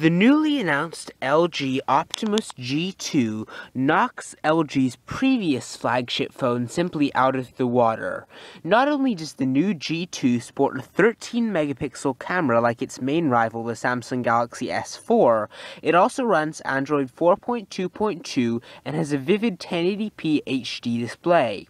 The newly announced LG Optimus G2 knocks LG's previous flagship phone simply out of the water. Not only does the new G2 sport a 13 megapixel camera like its main rival, the Samsung Galaxy S4, it also runs Android 4.2.2 and has a vivid 1080p HD display.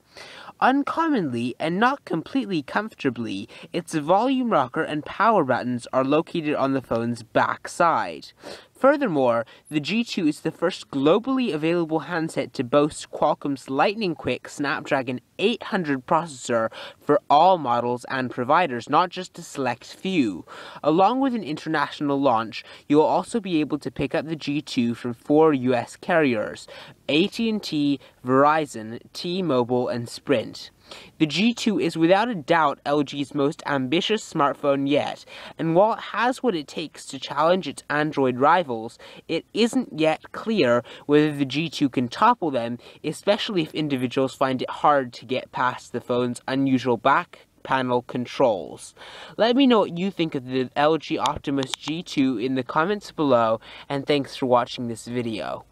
Uncommonly, and not completely comfortably, its volume rocker and power buttons are located on the phone's backside. Furthermore, the G2 is the first globally available handset to boast Qualcomm's lightning quick Snapdragon 800 processor for all models and providers, not just a select few. Along with an international launch, you will also be able to pick up the G2 from four US carriers AT&T, Verizon, T-Mobile, and Sprint. The G2 is without a doubt LG's most ambitious smartphone yet, and while it has what it takes to challenge its Android rivals, it isn't yet clear whether the G2 can topple them, especially if individuals find it hard to get past the phone's unusual back panel controls. Let me know what you think of the LG Optimus G2 in the comments below, and thanks for watching this video.